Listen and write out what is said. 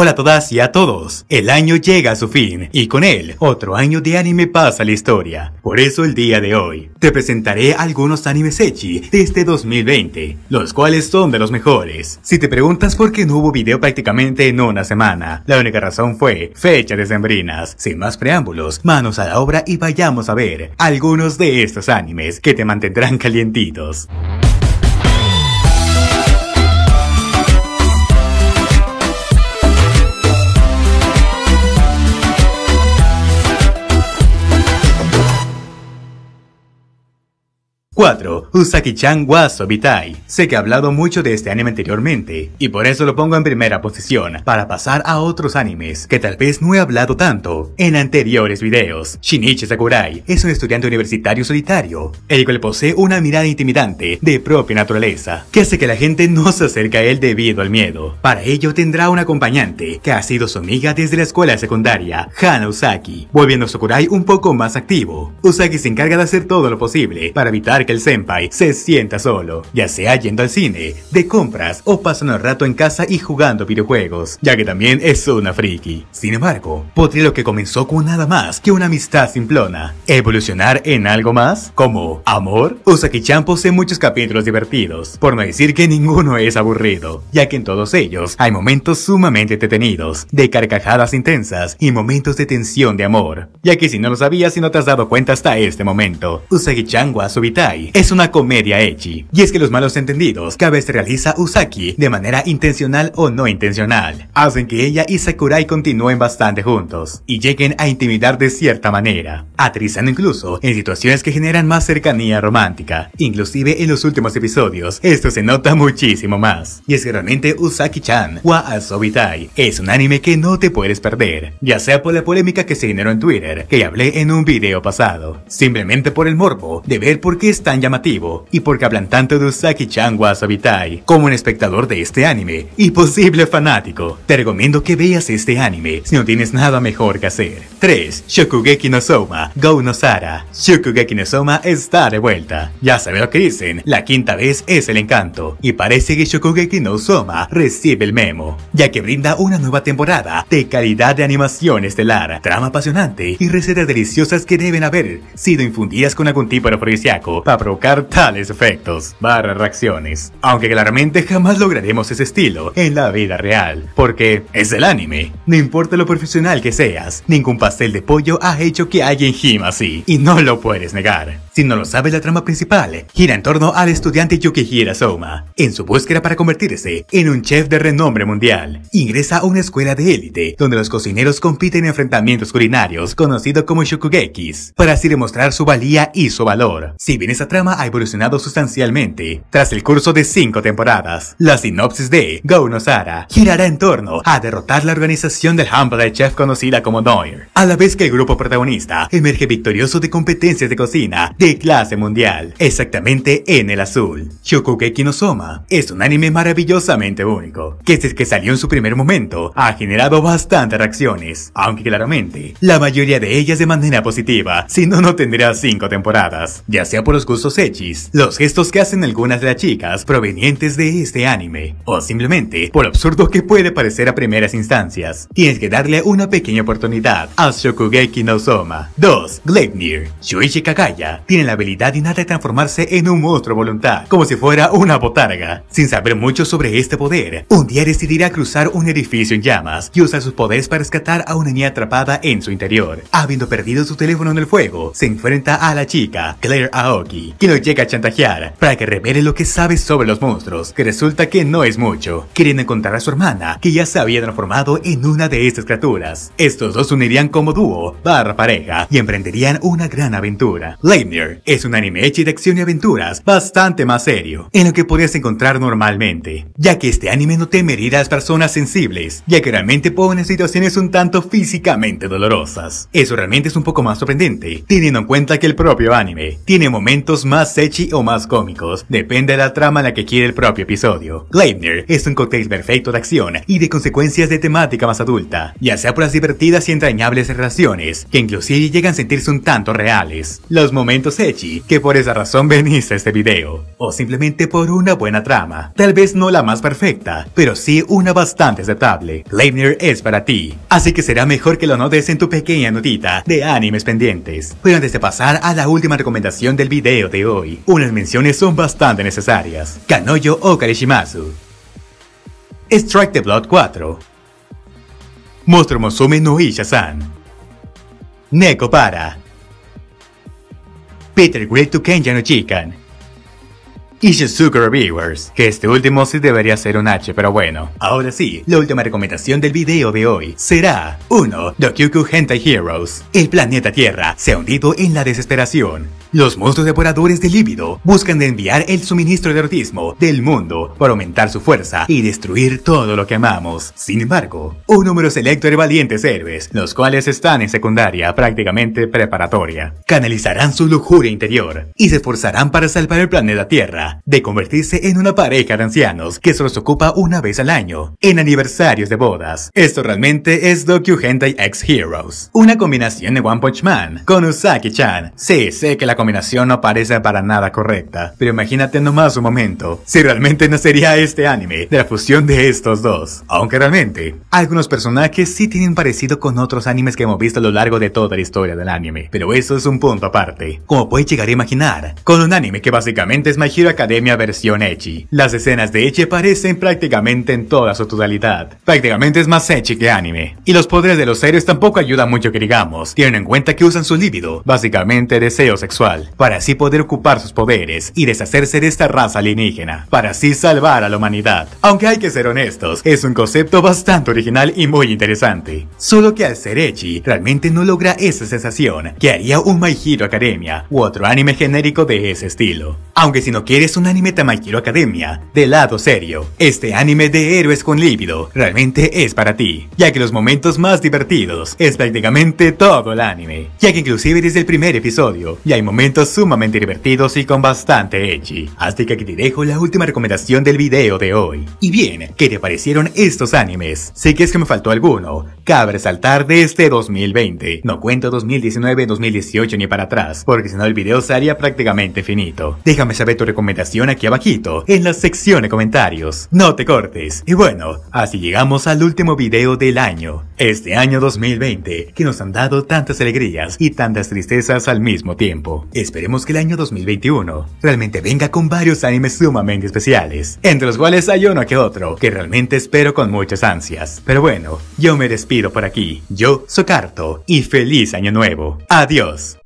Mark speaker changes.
Speaker 1: Hola a todas y a todos. El año llega a su fin y con él otro año de anime pasa la historia. Por eso el día de hoy te presentaré algunos animes echi de este 2020, los cuales son de los mejores. Si te preguntas por qué no hubo video prácticamente en una semana, la única razón fue fecha de sembrinas. Sin más preámbulos, manos a la obra y vayamos a ver algunos de estos animes que te mantendrán calientitos. 4. Usaki-chan wa Sobitai. Sé que he hablado mucho de este anime anteriormente, y por eso lo pongo en primera posición, para pasar a otros animes que tal vez no he hablado tanto en anteriores videos. Shinichi Sakurai es un estudiante universitario solitario, el cual posee una mirada intimidante de propia naturaleza, que hace que la gente no se acerque a él debido al miedo. Para ello tendrá un acompañante, que ha sido su amiga desde la escuela secundaria, Hana Usaki, volviendo a Sakurai un poco más activo. Usaki se encarga de hacer todo lo posible para evitar que el senpai se sienta solo, ya sea yendo al cine, de compras o pasando el rato en casa y jugando videojuegos, ya que también es una friki. Sin embargo, podría lo que comenzó con nada más que una amistad simplona, evolucionar en algo más, como amor usaki chan posee muchos capítulos divertidos, por no decir que ninguno es aburrido, ya que en todos ellos hay momentos sumamente detenidos de carcajadas intensas y momentos de tensión de amor, ya que si no lo sabías y no te has dado cuenta hasta este momento, Usagi-chan wa es una comedia echi. Y es que los malos entendidos que a veces realiza Usaki de manera intencional o no intencional, hacen que ella y Sakurai continúen bastante juntos y lleguen a intimidar de cierta manera, aterrizando incluso en situaciones que generan más cercanía romántica. Inclusive en los últimos episodios, esto se nota muchísimo más. Y es que realmente Usaki-chan, Wa Asobitai, es un anime que no te puedes perder, ya sea por la polémica que se generó en Twitter, que hablé en un video pasado, simplemente por el morbo de ver por qué está llamativo y porque hablan tanto de Usagi-chan Sabitai, como un espectador de este anime y posible fanático. Te recomiendo que veas este anime si no tienes nada mejor que hacer. 3. Shokugeki no Soma, Go no Sara. Shokugeki no Soma está de vuelta. Ya sabes lo que dicen, la quinta vez es el encanto y parece que Shokugeki no Soma recibe el memo, ya que brinda una nueva temporada de calidad de animación estelar, trama apasionante y recetas deliciosas que deben haber sido infundidas con algún tipo de afrodisíaco para provocar tales efectos, barra reacciones. Aunque claramente jamás lograremos ese estilo en la vida real, porque es el anime. No importa lo profesional que seas, ningún pastel de pollo ha hecho que alguien gime así, y no lo puedes negar. Si no lo sabes, la trama principal gira en torno al estudiante Yukihira Soma. En su búsqueda para convertirse en un chef de renombre mundial, ingresa a una escuela de élite donde los cocineros compiten en enfrentamientos culinarios conocidos como shokugekis, para así demostrar su valía y su valor. Si bien trama ha evolucionado sustancialmente tras el curso de cinco temporadas. La sinopsis de Gounosara girará en torno a derrotar la organización del humble chef conocida como Noir, a la vez que el grupo protagonista emerge victorioso de competencias de cocina de clase mundial, exactamente en el azul. Shokugeki no Soma es un anime maravillosamente único, que desde que salió en su primer momento ha generado bastantes reacciones, aunque claramente la mayoría de ellas de manera positiva, si no, no tendría cinco temporadas, ya sea por los gustos los los gestos que hacen algunas de las chicas provenientes de este anime, o simplemente por absurdo que puede parecer a primeras instancias. Tienes que darle una pequeña oportunidad a Shokugeki no Soma. 2. Gleipnir. Shuichi Kagaya tiene la habilidad innata de transformarse en un monstruo voluntad, como si fuera una botarga. Sin saber mucho sobre este poder, un día decidirá cruzar un edificio en llamas y usar sus poderes para rescatar a una niña atrapada en su interior. Habiendo perdido su teléfono en el fuego, se enfrenta a la chica, Claire Aoki, que lo llega a chantajear para que revele lo que sabe sobre los monstruos, que resulta que no es mucho. Quieren encontrar a su hermana, que ya se había transformado en una de estas criaturas. Estos dos unirían como dúo, barra pareja, y emprenderían una gran aventura. Lightyear es un anime hecho de acción y aventuras bastante más serio, en lo que podrías encontrar normalmente, ya que este anime no teme a las personas sensibles, ya que realmente pone situaciones un tanto físicamente dolorosas. Eso realmente es un poco más sorprendente, teniendo en cuenta que el propio anime tiene momentos más sechi o más cómicos, depende de la trama en la que quiere el propio episodio. Gleipnir es un cóctel perfecto de acción y de consecuencias de temática más adulta, ya sea por las divertidas y entrañables relaciones, que inclusive llegan a sentirse un tanto reales, los momentos sechi, que por esa razón venís a este video, o simplemente por una buena trama, tal vez no la más perfecta, pero sí una bastante aceptable. Gleipnir es para ti, así que será mejor que lo notes en tu pequeña notita de animes pendientes. Pero antes de pasar a la última recomendación del video, de hoy, unas menciones son bastante necesarias. Kanoyo Okarishimazu, Strike the Blood 4. Monstruo Musume no Isha-san. Neko Para. Peter Great to Kenya no Chican. Y Reviewers, que este último sí debería ser un H, pero bueno. Ahora sí, la última recomendación del video de hoy será 1. Dokyuku Hentai Heroes. El planeta Tierra se ha hundido en la desesperación. Los monstruos devoradores de líbido buscan enviar el suministro de erotismo del mundo para aumentar su fuerza y destruir todo lo que amamos. Sin embargo, un número selecto de valientes héroes, los cuales están en secundaria prácticamente preparatoria, canalizarán su lujuria interior y se esforzarán para salvar el planeta Tierra de convertirse en una pareja de ancianos que se los ocupa una vez al año, en aniversarios de bodas. Esto realmente es Doku Hentai X Heroes, una combinación de One Punch Man con Usagi-chan. Se que la combinación no parece para nada correcta, pero imagínate nomás un momento, si realmente no sería este anime de la fusión de estos dos. Aunque realmente, algunos personajes sí tienen parecido con otros animes que hemos visto a lo largo de toda la historia del anime, pero eso es un punto aparte. Como puedes llegar a imaginar, con un anime que básicamente es My Hero Academia versión Echi, las escenas de Echi aparecen prácticamente en toda su totalidad. Prácticamente es más Echi que anime. Y los poderes de los héroes tampoco ayudan mucho que digamos, tienen en cuenta que usan su líbido, básicamente deseo sexual para así poder ocupar sus poderes y deshacerse de esta raza alienígena, para así salvar a la humanidad. Aunque hay que ser honestos, es un concepto bastante original y muy interesante. Solo que al ser Echi, realmente no logra esa sensación que haría un My Hero Academia u otro anime genérico de ese estilo. Aunque si no quieres un anime Tamaikiro Academia, de lado serio, este anime de héroes con líbido realmente es para ti, ya que los momentos más divertidos es prácticamente todo el anime, ya que inclusive desde el primer episodio ya hay momentos sumamente divertidos y con bastante ecchi, Así que aquí te dejo la última recomendación del video de hoy. Y bien, ¿qué te parecieron estos animes? Sé que es que me faltó alguno, cabe resaltar de este 2020, no cuento 2019, 2018 ni para atrás, porque si no el video sería prácticamente finito déjame saber tu recomendación aquí abajito, en la sección de comentarios. No te cortes. Y bueno, así llegamos al último video del año, este año 2020, que nos han dado tantas alegrías y tantas tristezas al mismo tiempo. Esperemos que el año 2021 realmente venga con varios animes sumamente especiales, entre los cuales hay uno que otro, que realmente espero con muchas ansias. Pero bueno, yo me despido por aquí. Yo soy Carto y feliz año nuevo. Adiós.